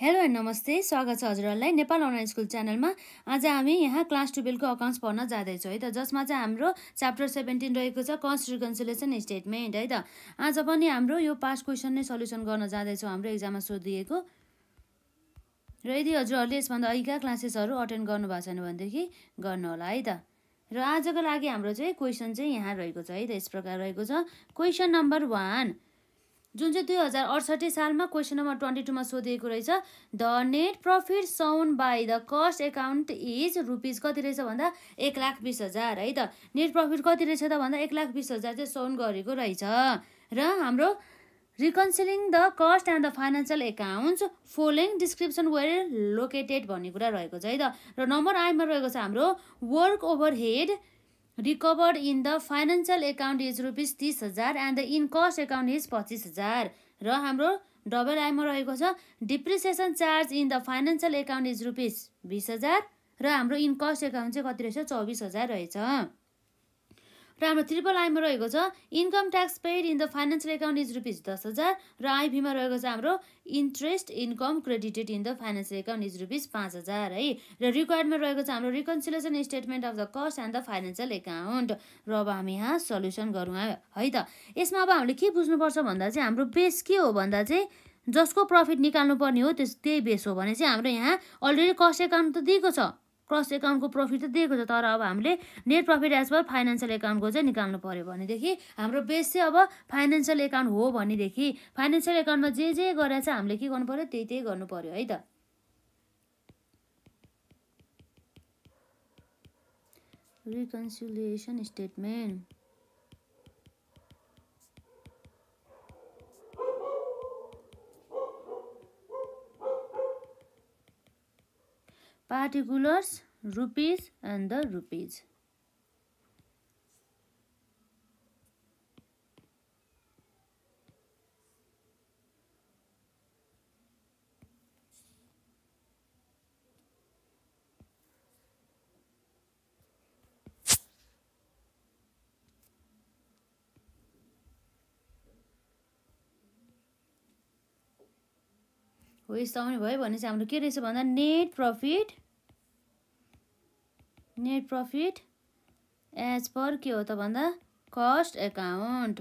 hello and नमस्ते स्वागत छ हजुरहरूलाई नेपाल अनलाइन स्कुल च्यानलमा आज हामी यहाँ क्लास टुवेल्भको अकाउन्ट्स पढ्न जाँदैछौँ है त जसमा चाहिँ हाम्रो च्याप्टर सेभेन्टिन रहेको छ कस्ट रिकन्सुलेसन स्टेटमेन्ट है त आज पनि हाम्रो यो पास क्वेसन नै सल्युसन गर्न जाँदैछौँ हाम्रो एक्जाममा सोधिएको र यदि हजुरहरूले यसभन्दा अघिका क्लासेसहरू अटेन्ड गर्नुभएको छैन भनेदेखि गर्नुहोला है त र आजको लागि हाम्रो चाहिँ क्वेसन चाहिँ यहाँ रहेको छ है त यस प्रकार रहेको छ क्वेसन नम्बर वान जुन चाहिँ दुई हजार अडसठी सालमा क्वेसन नम्बर ट्वेन्टी टूमा सोधिएको रहेछ the net profit shown by the cost account is rupees कति रहेछ भन्दा एक लाख बिस हजार है त नेट प्रफिट कति रहेछ त भन्दा एक लाख बिस हजार चाहिँ साउन गरेको रहेछ र हाम्रो reconciling the cost and the financial accounts following description where located भन्ने कुरा रहेको छ है त र नम्बर आईमा रहेको छ हाम्रो work overhead recovered in the financial account is rupees तिस हजार and the in cost account is पच्चिस हजार र हाम्रो डबल आइमा रहेको छ depreciation charge in the financial account is rupees बिस हजार र हाम्रो इन कस्ट एकाउन्ट चाहिँ कति रहेछ चौबिस हजार रहेछ र हाम्रो ट्रिपल आईमा रहेको छ income tax paid in the financial account is rupees दस हजार र आइभीमा रहेको छ हाम्रो interest income credited in the financial account is rupees पाँच हजार है र रिक्वायरमेन्ट रहेको छ हाम्रो reconciliation statement of the cost and the financial account र अब हामी यहाँ सल्युसन गरौँ है त यसमा अब हामीले के बुझ्नुपर्छ भन्दा चाहिँ हाम्रो बेस के हो भन्दा चाहिँ जसको प्रफिट निकाल्नुपर्ने हो त्यस त्यही बेस हो भने चाहिँ हाम्रो यहाँ अलरेडी कस्ट एकाउन्ट त दिएको छ क्रस एकाउन्टको प्रफिट त दिएको छ तर अब हामीले net profit as per financial एकाउन्टको चाहिँ निकाल्नु पऱ्यो भनेदेखि हाम्रो बेस चाहिँ अब फाइनेन्सियल एकाउन्ट हो भनेदेखि फाइनेन्सियल एकाउन्टमा जे जे गरेर चाहिँ हामीले के गर्नु पऱ्यो त्यही त्यही गर्नु पऱ्यो है त reconciliation statement particulars rupees and the rupees हो यस्तो आउने भयो भने चाहिँ हाम्रो के रहेछ भन्दा net profit net profit as per के हो त भन्दा कस्ट एकाउन्ट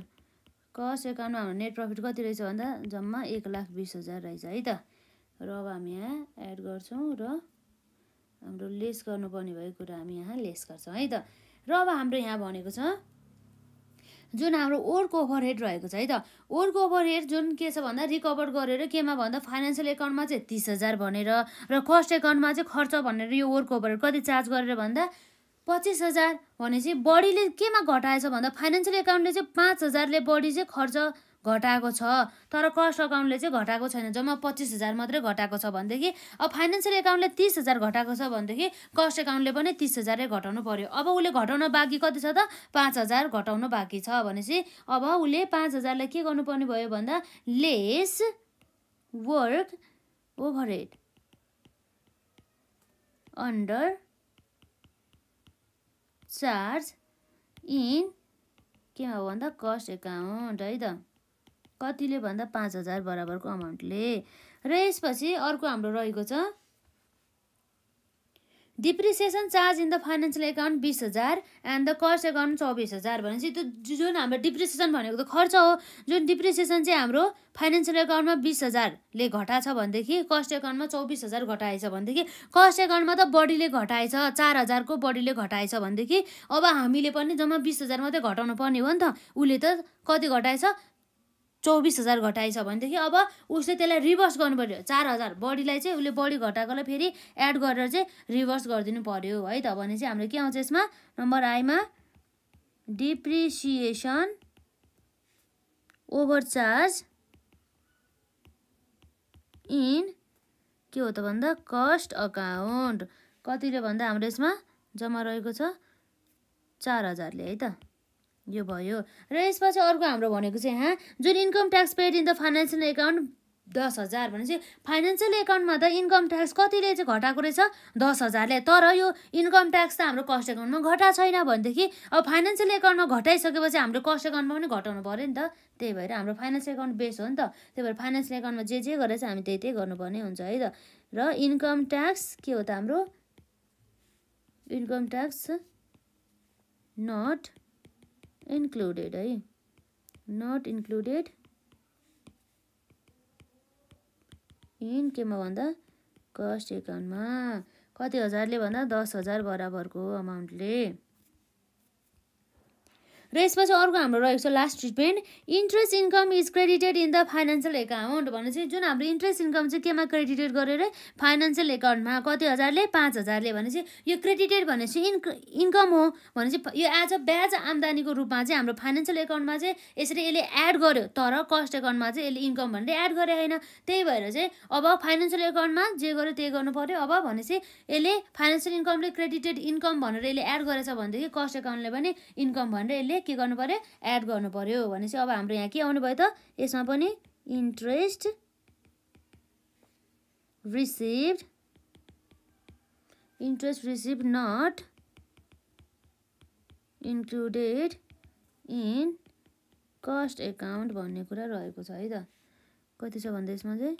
कस्ट एकाउन्टमा हाम्रो नेट प्रफिट कति रहेछ भन्दा जम्मा एक लाख बिस हजार रहेछ है त र अब हामी यहाँ एड गर्छौँ र हाम्रो लेस गर्नुपर्ने भएको कुरा हामी यहाँ लेस गर्छौँ है त र अब हाम्रो यहाँ भनेको छ जुन हाम्रो ओरको ओभरहेड रहेको छ है त ओरको ओभरहेड जुन के छ भन्दा रिकभर गरेर केमा भन्दा फाइनेन्सियल एकाउन्टमा चाहिँ तिस हजार भनेर र कस्ट एकाउन्टमा चाहिँ खर्च भनेर यो ओरको ओभरहेड कति चार्ज गरेर भन्दा पच्चिस हजार भनेपछि बढीले केमा घटाएछ भन्दा फाइनेन्सियल एकाउन्टले चाहिँ पाँच हजारले बढी चाहिँ खर्च घटाएको छ तर कस्ट अकाउन्टले चाहिँ घटाएको छैन जम्मा पच्चिस हजार मात्रै घटाएको छ भनेदेखि अब फाइनेन्सियल एकाउन्टले तिस हजार घटाएको छ भनेदेखि कस्ट एकाउन्टले पनि तिस हजारै घटाउनु पर्यो अब उसले घटाउन बाँकी कति छ त पाँच हजार घटाउन बाँकी छ भनेपछि अब उसले पाँच हजारलाई के गर्नुपर्ने भयो भन्दा less work overhead under charge in केमा भन्दा कस्ट एकाउन्ट है त कतिले भन्दा पाँच हजार बराबरको अमाउन्टले र यसपछि अर्को हाम्रो रहेको छ depreciation charge in the financial account बिस हजार एन्ड द कस्ट एकाउन्ट चौबिस हजार भनेपछि त्यो जुन हाम्रो डिप्रिसिएसन भनेको त खर्च हो जुन डिप्रिसिएसन चाहिँ हाम्रो फाइनेन्सियल एकाउन्टमा बिस हजारले छ भनेदेखि कस्ट एकाउन्टमा चौबिस हजार घटाएछ भनेदेखि कस्ट एकाउन्टमा त बढीले घटाएछ चार हजारको बढीले घटाएछ भनेदेखि अब हामीले पनि जम्मा बिस हजार मात्रै घटाउनु पर्ने हो नि त उसले त कति घटाएछ चौबिस हजार घटाइछ भनेदेखि अब उसले त्यसलाई रिभर्स गर्नु पऱ्यो चार हजार बडीलाई चाहिँ उसले बढी घटाएकोलाई फेरि एड गरेर चाहिँ रिभर्स गरिदिनु पऱ्यो है त भने चाहिँ हाम्रो के आउँछ यसमा नम्बर आईमा डिप्रिसिएसन ओभरचार्ज इन के हो त भन्दा कस्ट अकाउन्ट कतिले भन्दा हाम्रो यसमा जम्मा रहेको छ चार हजारले है त यो भयो र यसपछि अर्को हाम्रो भनेको चाहिँ यहाँ जुन income tax paid in the financial account दस हजार भनेपछि फाइनेन्सियल एकाउन्टमा त इन्कम ट्याक्स कतिले चाहिँ घटाएको रहेछ दस हजारले तर यो इन्कम ट्याक्स त हाम्रो कस्ट एकाउन्टमा घटा छैन भनेदेखि अब फाइनेन्सियल एकाउन्टमा घटाइसकेपछि हाम्रो कस्ट एकाउन्टमा पनि घटाउनु पऱ्यो नि त त्यही भएर हाम्रो फाइनेन्सियल एकाउन्ट बेस हो नि त त्यही भएर फाइनेन्सियल एकाउन्टमा जे जे गरेछ हामी त्यही त्यही गर्नुपर्ने हुन्छ है त र इन्कम ट्याक्स के हो त हाम्रो इन्कम ट्याक्स नट इन्क्लुडेड है नट इन्क्लुडेड इन केमा भन्दा कस्ट एकाउन्टमा कति हजारले भन्दा दस हजार बराबरको अमाउन्टले र यसपछि अर्को हाम्रो रहेको छ last treatment interest income is credited in the financial account चाहिँ जुन हाम्रो इन्ट्रेस्ट इन्कम चाहिँ केमा क्रेडिटेड गरेर फाइनेन्सियल एकाउन्टमा कति हजारले पाँच हजारले भनेपछि यो क्रेडिटेड भनेपछि इन्क इन्कम हो भने चाहिँ यो एज अ ब्याज आम्दानीको रूपमा चाहिँ हाम्रो फाइनेन्सियल एकाउन्टमा चाहिँ यसरी यसले एड गर्यो तर कस्ट एकाउन्टमा चाहिँ यसले इन्कम भनेर एड गरे होइन त्यही भएर चाहिँ अब फाइनेन्सियल एकाउन्टमा जे गर्यो त्यही गर्नु पऱ्यो अब भनेपछि यसले फाइनेन्सियल इन्कमले क्रेडिटेड इन्कम भनेर यसले एड गरेछ भनेदेखि कस्ट एकाउन्टले पनि इन्कम भनेर यसले के गर्नु पऱ्यो एड गर्नु पऱ्यो भनेपछि अब हाम्रो यहाँ के आउनु भयो त यसमा पनि interest receive interest receive not included in cost account भन्ने कुरा रहेको छ है त कति छ भन्दा यसमा चाहिँ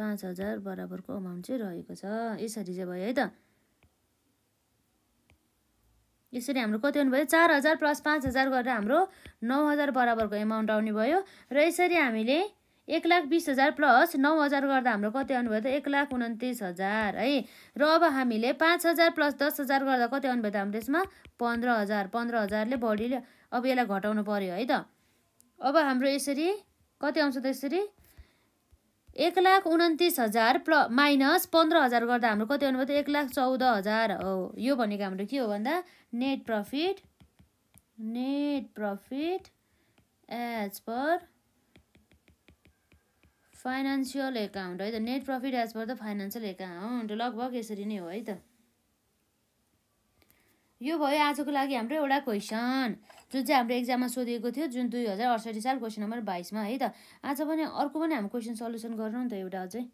पाँच हजार बराबरको अमाउन्ट चाहिँ रहेको छ यसरी चाहिँ भयो है त यसरी हाम्रो कति आउनु भयो चार हजार प्लस पाँच हजार गरेर हाम्रो नौ हजार बराबरको एमाउन्ट आउने भयो र यसरी हामीले एक लाख बिस हजार प्लस नौ हजार गर्दा हाम्रो कति आउनुभयो त एक लाख उन्तिस हजार है र अब हामीले पाँच हजार प्लस दस हजार गर्दा कति आउनुभयो त हाम्रो त्यसमा पन्ध्र हजार पन्ध्र हजारले बढीले अब यसलाई घटाउनु पऱ्यो है त अब हाम्रो यसरी कति आउँछ त यसरी एक लाख उन्तिस हजार प्ल माइनस पन्ध्र हजार गर्दा हाम्रो कति आउनु त एक लाख चौध हजार हो यो भनेको हाम्रो के हो भन्दा net profit net profit as per financial account है त net profit as per the financial account लगभग यसरी नै हो है त यो भयो आजको लागि हाम्रो एउटा क्वेसन जुन चाहिँ हाम्रो एक्जाममा सोधिएको थियो जुन दुई हजार अडसठी साल क्वेसन नम्बर बाइसमा है त आज पनि अर्को पनि हामी क्वेसन सल्युसन गरौँ नि त एउटा अझै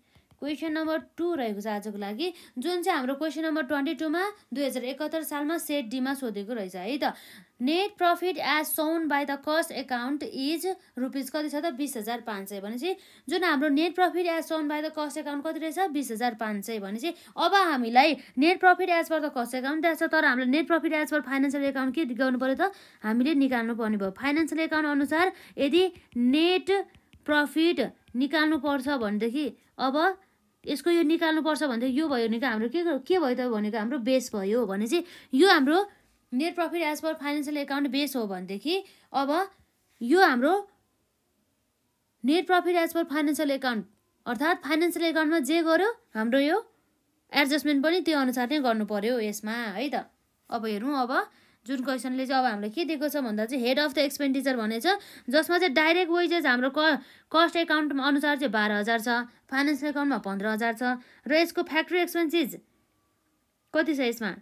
क्वेसन नम्बर टू रहेको छ आजको लागि जुन चाहिँ हाम्रो क्वेसन नम्बर ट्वेन्टी टूमा दुई हजार एकहत्तर सालमा सेट डीमा सोधेको रहेछ है त net profit as shown by the cost account is rupees कति छ त बिस हजार पाँच सय भनेपछि जुन हाम्रो net profit as shown by the cost account कति रहेछ बिस हजार पाँच सय भनेपछि अब हामीलाई net profit as per the cost account दिएको छ तर हामीले net profit as per financial account के गर्नु पऱ्यो त हामीले निकाल्नु पर्ने भयो फाइनेन्सियल एकाउन्ट अनुसार यदि नेट प्रफिट निकाल्नुपर्छ भनेदेखि अब यसको यो निकाल्नुपर्छ भन्दा यो भयो भनेको हाम्रो के के भयो त भनेको हाम्रो बेस भयो भने चाहिँ यो हाम्रो net profit as per financial account base हो भनेदेखि अब यो हाम्रो net profit as per financial account अर्थात् फाइनेन्सियल एकाउन्टमा जे गर्यो हाम्रो यो एडजस्टमेन्ट पनि त्यो अनुसार नै गर्नु पऱ्यो यसमा है त अब हेरौँ अब जुन क्वेसनले चाहिँ अब हामीलाई के दिएको छ भन्दा चाहिँ हेड अफ द एक्सपेन्डिचर भनेछ जसमा चाहिँ डाइरेक्ट वेजेस हाम्रो क कस्ट एकाउन्ट अनुसार चाहिँ बाह्र हजार छ फाइनेन्स एकाउन्टमा पन्ध्र हजार छ र यसको फ्याक्ट्री एक्सपेन्सिस कति छ यसमा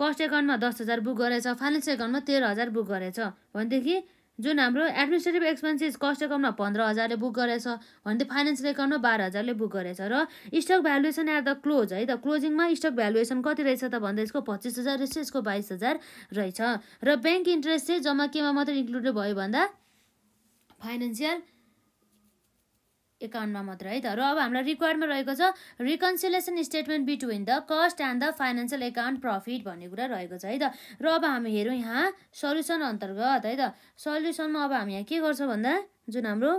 कस्ट एकाउन्टमा दस हजार बुक गरेछ फाइनेन्स एकाउन्टमा तेह्र हजार बुक गरेछ भनेदेखि जुन हाम्रो एडमिनिस्ट्रेटिभ एक्सपेन्सेस कस्ट एकाउन्टमा पन्ध्र हजारले बुक गरेछ भने त फाइनेन्सियल एकाउन्टमा बाह्र हजारले बुक गरेछ र stock valuation at the close है त क्लोजिङमा स्टक भ्यालुएसन कति रहेछ त भन्दा यसको पच्चिस हजार रहेछ यसको बाइस हजार रहेछ र ब्याङ्क इन्ट्रेस्ट चाहिँ जम्मा केमा मात्रै इन्क्लुडेड भयो भन्दा फाइनेन्सियल एकाउन्टमा मात्र है त र अब हामीलाई रिक्वायरमा रहेको छ reconciliation statement between the cost and the financial account profit भन्ने कुरा रहेको छ है त र अब हामी हेरौँ यहाँ सल्युसन अन्तर्गत है त सल्युसनमा अब हामी यहाँ के गर्छौँ भन्दा जुन हाम्रो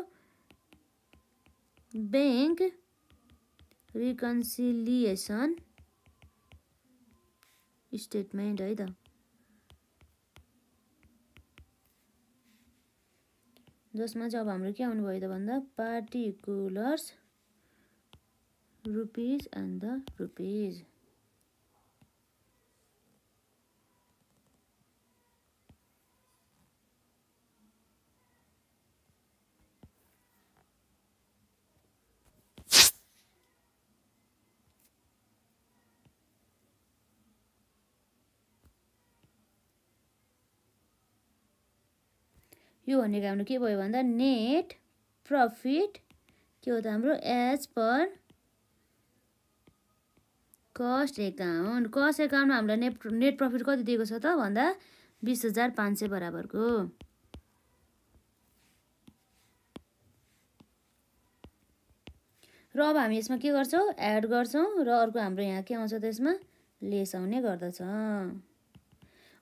ब्याङ्क रिकन्सिलिएसन स्टेटमेन्ट है त जसमा चाहिँ अब हाम्रो के आउनुभयो त भन्दा particulars rupees and the rupees यो भनेको हाम्रो के भयो भन्दा नेट प्रफिट के हो त हाम्रो as per cost account cost एकाउन्टमा हामीलाई नेट नेट प्रफिट कति दिएको छ त भन्दा बिस हजार पाँच सय बराबरको र अब हामी यसमा के गर्छौँ एड गर्छौँ र अर्को हाम्रो यहाँ के आउँछ त्यसमा लेस आउने गर्दछ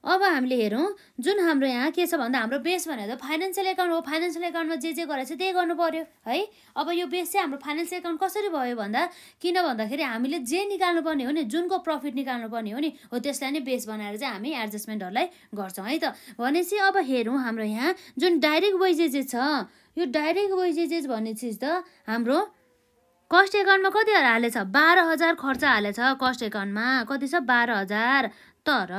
अब हामीले हेरौँ जुन हाम्रो यहाँ के छ भन्दा हाम्रो बेस भनेर त फाइनेन्सियल एकाउन्ट हो फाइनेन्सियल एकाउन्टमा जे जे गरेको छ त्यही गर्नु पऱ्यो है अब यो बेस चाहिँ हाम्रो फाइनेन्सियल एकाउन्ट कसरी भयो भन्दा किन भन्दाखेरि हामीले जे निकाल्नुपर्ने हो नि जुनको प्रफिट निकाल्नुपर्ने हो नि हो त्यसलाई नै बेस बनाएर चाहिँ हामी एडजस्टमेन्टहरूलाई गर्छौँ है त भनेपछि अब हेरौँ हाम्रो यहाँ जुन डाइरेक्ट वेजेजेस छ यो डाइरेक्ट वेजेजेस भन्ने चिज त हाम्रो कस्ट एकाउन्टमा कतिहरू हालेछ बाह्र हजार खर्च हालेछ कस्ट एकाउन्टमा कति छ बाह्र हजार तर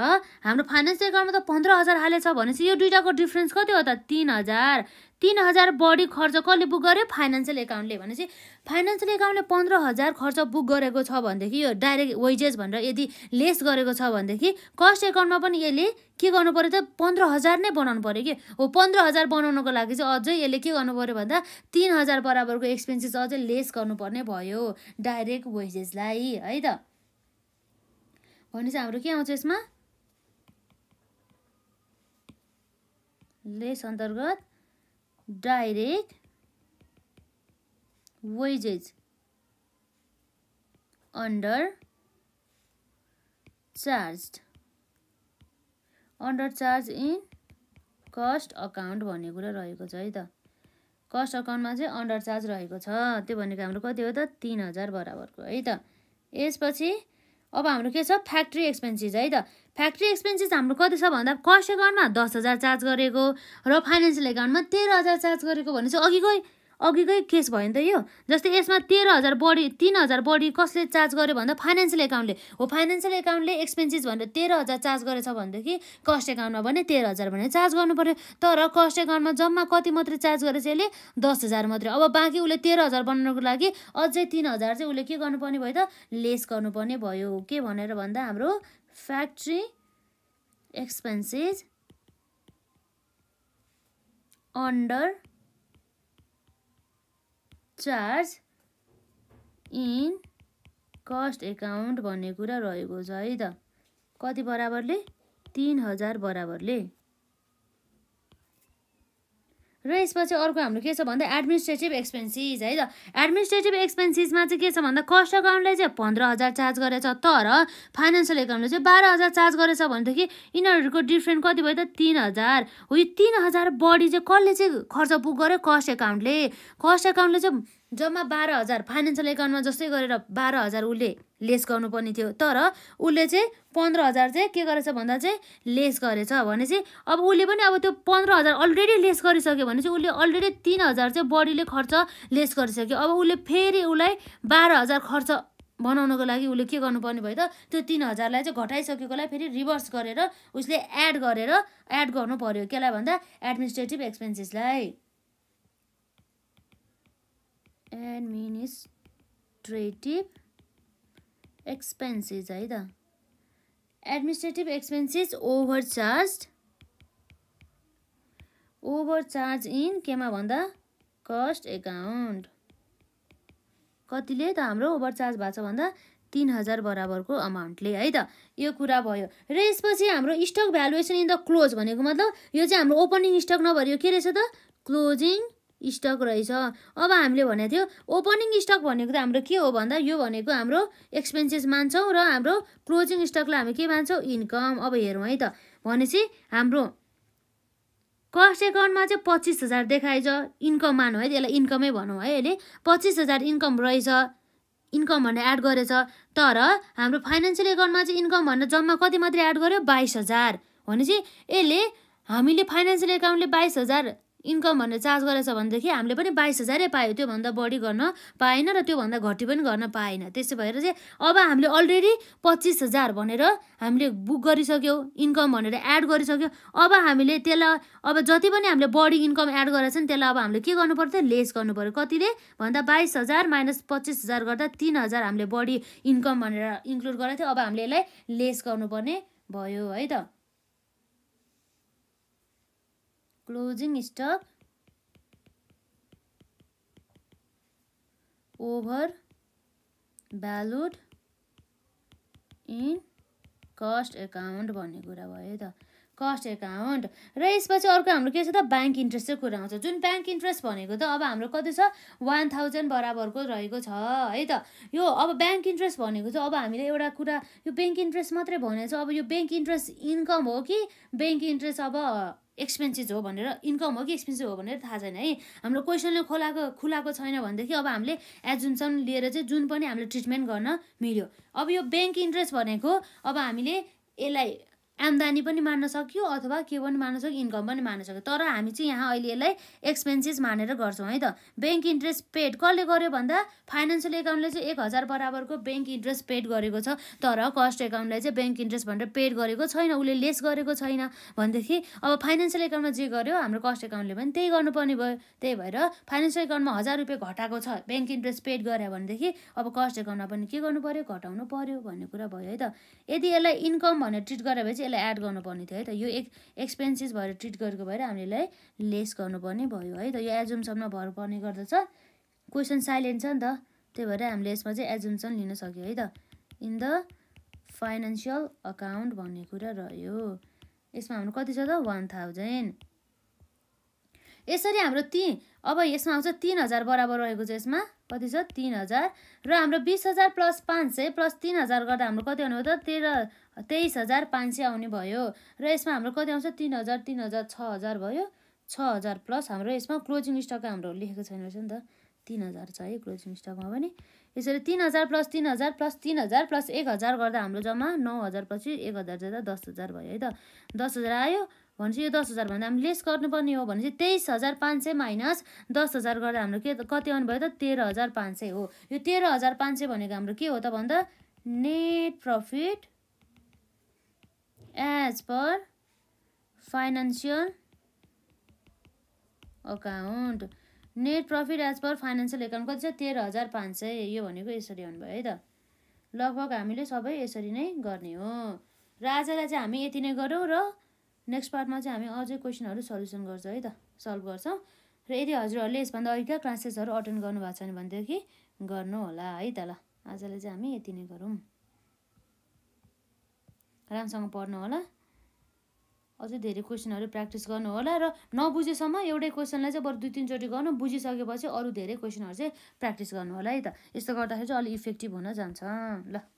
हाम्रो फाइनेन्स एकाउन्टमा त पन्ध्र हजार हालेछ भनेपछि यो दुइटाको डिफ्रेन्स कति हो त तिन हजार तिन हजार बढी खर्च कसले बुक गर्यो फाइनेन्सियल एकाउन्टले भनेपछि फाइनेन्सियल एकाउन्टले पन्ध्र हजार खर्च बुक गरेको छ भनेदेखि यो डाइरेक्ट वेजेस भनेर यदि लेस गरेको छ भनेदेखि कस्ट एकाउन्टमा पनि यसले के गर्नु पऱ्यो त पन्ध्र हजार नै बनाउनु पऱ्यो कि हो पन्ध्र हजार बनाउनुको लागि चाहिँ अझै यसले के गर्नु पऱ्यो भन्दा तिन हजार बराबरको एक्सपेन्सेस अझै लेस गर्नुपर्ने भयो डाइरेक्ट वेजेसलाई है त भनेपछि हाम्रो के आउँछ यसमा लेस अन्तर्गत direct wages under charge under charge in cost account भन्ने कुरा रहेको छ है त कस्ट अकाउन्टमा चाहिँ अन्डर चार्ज रहेको छ त्यो भनेको हाम्रो कति हो त तिन हजार बराबरको है त यसपछि अब हाम्रो के छ फ्याक्ट्री एक्सपेन्सिस है त फ्याक्ट्री एक्सपेन्सिस हाम्रो कति छ भन्दा कस्ट एकाउन्टमा दस हजार चार्ज गरेको र फाइनेन्सियल एकाउन्टमा तेह्र हजार चार्ज गरेको भने चाहिँ अघिकै अघिकै केस भयो नि त यो जस्तै यसमा तेह्र हजार बढी तिन हजार बढी कसले चार्ज गर्यो भन्दा फाइनेन्सियल एकाउन्टले हो फाइनेन्सियल एकाउन्टले एक्सपेन्सिस भनेर तेह्र हजार चार्ज गरेछ भनेदेखि कस्ट एकाउन्टमा भने तेह्र हजार भनेर चार्ज गर्नु पऱ्यो तर कस्ट एकाउन्टमा जम्मा कति मात्रै चार्ज गरेछ यसले दस हजार मात्रै अब बाँकी उसले तेह्र हजार बनाउनुको लागि अझै तिन हजार चाहिँ उसले के गर्नुपर्ने भयो त लेस गर्नुपर्ने भयो के भनेर भन्दा हाम्रो factory expenses under charge in cost account भन्ने कुरा रहेको छ है त कति बराबरले तिन हजार बराबरले र यसपछि अर्को हाम्रो के छ भन्दा एडमिनिस्ट्रेटिभ एक्सपेन्सिस है त एडमिनिस्ट्रेटिभ एक्सपेन्सिसमा चाहिँ के छ भन्दा कस्ट अकाउन्टले चाहिँ पन्ध्र हजार चार्ज गरेछ तर फाइनेन्सियल एकाउन्टले चाहिँ बाह्र हजार चार्ज गरेछ भनेदेखि यिनीहरूको डिफ्रेन्ट कति भयो त तिन हजार हो यो तिन हजार बढी चाहिँ कसले चाहिँ खर्च पुग गर्यो कस्ट एकाउन्टले कस्ट एकाउन्टले चाहिँ जम्मा बाह्र हजार फाइनेन्सियल एकाउन्टमा जस्तै गरेर बाह्र हजार उसले लेस गर्नुपर्ने थियो तर उसले चाहिँ पन्ध्र हजार चाहिँ के गरेछ भन्दा चाहिँ लेस गरेछ भनेपछि अब उसले पनि अब त्यो पन्ध्र हजार अलरेडी लेस गरिसक्यो भने चाहिँ उसले अलरेडी तिन हजार चाहिँ बढीले खर्च लेस गरिसक्यो अब उसले फेरि उसलाई बाह्र हजार खर्च बनाउनको लागि उसले के गर्नुपर्ने भयो त त्यो तिन हजारलाई चाहिँ घटाइसकेकोलाई फेरि रिभर्स गरेर उसले एड गरेर एड गर्नु पऱ्यो केलाई भन्दा एडमिनिस्ट्रेटिभ एक्सपेन्सेसलाई एडमिनिस्ट्रेटिभ एक्सपेन्सेस है त administrative expenses over overcharge in केमा भन्दा कस्ट एकाउन्ट कतिले त हाम्रो ओभरचार्ज भएको छ भन्दा तिन हजार बराबरको अमाउन्टले है त यो कुरा भयो र यसपछि हाम्रो stock valuation in the close भनेको मतलब यो चाहिँ हाम्रो ओपनिङ स्टक नभएर यो के रहेछ त क्लोजिङ स्टक रहेछ अब हामीले भनेको थियो ओपनिङ स्टक भनेको त हाम्रो के हो भन्दा यो भनेको हाम्रो एक्सपेन्सेस मान्छौँ र हाम्रो क्लोजिङ स्टकलाई हामी के मान्छौँ इन्कम अब हेरौँ है त भनेपछि हाम्रो कस्ट एकाउन्टमा चाहिँ पच्चिस हजार देखाएछ इन्कम मानौँ है त्यसलाई इन्कमै भनौँ है अहिले पच्चिस हजार इन्कम रहेछ इन्कम भनेर एड गरेछ तर हाम्रो फाइनेन्सियल एकाउन्टमा चाहिँ इन्कम भनेर जम्मा कति मात्रै एड गर्यो बाइस हजार भनेपछि यसले हामीले फाइनेन्सियल एकाउन्टले बाइस हजार इन्कम भनेर चार्ज गरेछ भनेदेखि हामीले पनि बाइस हजारै पायो त्योभन्दा बढी गर्न पाएन र त्योभन्दा घटी पनि गर्न पाएन त्यसो भएर चाहिँ अब हामीले अलरेडी पच्चिस हजार भनेर हामीले बुक गरिसक्यौँ इन्कम भनेर एड गरिसक्यौँ अब हामीले त्यसलाई अब जति पनि हामीले बढी इन्कम एड गरेछ नि त्यसलाई अब हामीले के गर्नु पर्थ्यो लेस गर्नु पऱ्यो कतिले भन्दा बाइस हजार माइनस पच्चिस हजार गर्दा तिन हजार हामीले बढी इन्कम भनेर इन्क्लुड गरेको थियो अब हामीले यसलाई लेस गर्नुपर्ने भयो है त closing stock over valued in cost account भन्ने कुरा भयो है त कस्ट एकाउन्ट र यसपछि अर्को हाम्रो के छ त ब्याङ्क इन्ट्रेस्टको कुरा आउँछ जुन ब्याङ्क इन्ट्रेस्ट भनेको त अब हाम्रो कति छ वान थाउजन्ड बराबरको रहेको छ है त यो अब ब्याङ्क इन्ट्रेस्ट भनेको चाहिँ अब हामीले एउटा कुरा यो ब्याङ्क इन्ट्रेस्ट मात्रै भनेको छ अब यो ब्याङ्क इन्ट्रेस्ट इन्कम हो कि ब्याङ्क इन्ट्रेस्ट अब एक्सपेन्सिभ हो भनेर इन्कम हो कि एक्सपेन्सिभ हो भनेर थाहा छैन है हाम्रो क्वेसनले खोलाको खुलाएको छैन भनेदेखि अब हामीले एजुन्सन लिएर चाहिँ जुन पनि हामीले ट्रिटमेन्ट गर्न मिल्यो अब यो ब्याङ्क इन्ट्रेस्ट भनेको अब हामीले यसलाई आम्दानी पनि मान्न सक्यो अथवा के पनि मान्न सक्यो इन्कम पनि मान्न सक्यो तर हामी चाहिँ यहाँ अहिले यसलाई एक्सपेन्सेस मानेर गर्छौँ है त ब्याङ्क इन्ट्रेस्ट पेड कसले गर्यो भन्दा फाइनेन्सियल एकाउन्टले चाहिँ एक हजार बराबरको ब्याङ्क इन्ट्रेस्ट पेड गरेको छ तर कस्ट एकाउन्टलाई चाहिँ ब्याङ्क इन्ट्रेस्ट भनेर पेड गरेको छैन उसले लेस गरेको छैन भनेदेखि अब फाइनेन्सियल एकाउन्टमा जे गर्यो हाम्रो कस्ट एकाउन्टले पनि त्यही गर्नुपर्ने भयो त्यही भएर फाइनेन्सियल एकाउन्टमा हजार रुपियाँ घटाएको छ ब्याङ्क इन्ट्रेस्ट पेड गरे भनेदेखि अब कस्ट एकाउन्टमा पनि के गर्नु पऱ्यो घटाउनु पऱ्यो भन्ने कुरा भयो है त यदि यसलाई इन्कम भनेर ट्रिट गरे भने यसलाई एड गर्नुपर्ने थियो है त यो एक एक्सपेन्सिस भएर ट्रिट गरेको भएर हामीले यसलाई लेस गर्नुपर्ने भयो है त यो एजुम्सनमा भर पर्ने गर्दछ क्वेसन साइलेन्ट छ नि त त्यही भएर हामीले यसमा चाहिँ एजुम्सन लिन सक्यो है त इन द फाइनेन्सियल अकाउन्ट भन्ने कुरा रह्यो यसमा हाम्रो कति छ त वान थाउजन्ड यसरी हाम्रो ती अब यसमा आउँछ तिन हजार बराबर रहेको छ यसमा कति छ तिन हजार र हाम्रो बिस हजार प्लस पाँच सय प्लस तिन हजार गर्दा हाम्रो कति आउने त तेह्र तेइस हजार पाँच सय आउने भयो र यसमा हाम्रो कति आउँछ तिन हजार तिन हजार छ हजार भयो छ हजार प्लस हाम्रो यसमा क्लोजिङ स्टक हाम्रो लेखेको छैन रहेछ नि त तिन हजार छ है क्लोजिङ स्टकमा पनि यसरी तिन हजार प्लस तिन हजार प्लस तिन हजार प्लस एक हजार गर्दा हाम्रो जम्मा नौ हजार पछि एक हजार जाँदा दस हजार भयो है त दस हजार आयो भनेपछि यो दस हजारभन्दा हामी लेस गर्नुपर्ने हो भनेपछि तेइस हजार पाँच सय माइनस दस हजार गर्दा हाम्रो के कति भयो त तेह्र हजार पाँच सय हो यो तेह्र हजार पाँच सय भनेको हाम्रो के हो त भन्दा net profit as per financial account net profit as per financial account कति छ तेह्र हजार पाँच सय यो भनेको यसरी हुनुभयो है त लगभग हामीले सबै यसरी नै गर्ने हो र आजलाई चाहिँ हामी यति नै गरौँ र नेक्स्ट पार्टमा चाहिँ हामी अझै क्वेसनहरू सल्युसन गर्छौँ है त सल्भ गर्छौँ र यदि हजुरहरूले यसभन्दा अघिका क्लासेसहरू अटेन्ड गर्नुभएको छैन भनेदेखि गर्नु होला है त ल आजलाई चाहिँ हामी यति नै गरौँ राम्रोसँग पढ्नु होला अझै धेरै क्वेसनहरू प्र्याक्टिस गर्नु होला र नबुझेसम्म एउटै क्वेसनलाई चाहिँ बरु दुई तिनचोटि गर्नु बुझिसकेपछि अरू धेरै क्वेसनहरू चाहिँ प्र्याक्टिस गर्नु होला है त यस्तो गर्दाखेरि चाहिँ अलिक इफेक्टिभ हुन जान्छ ल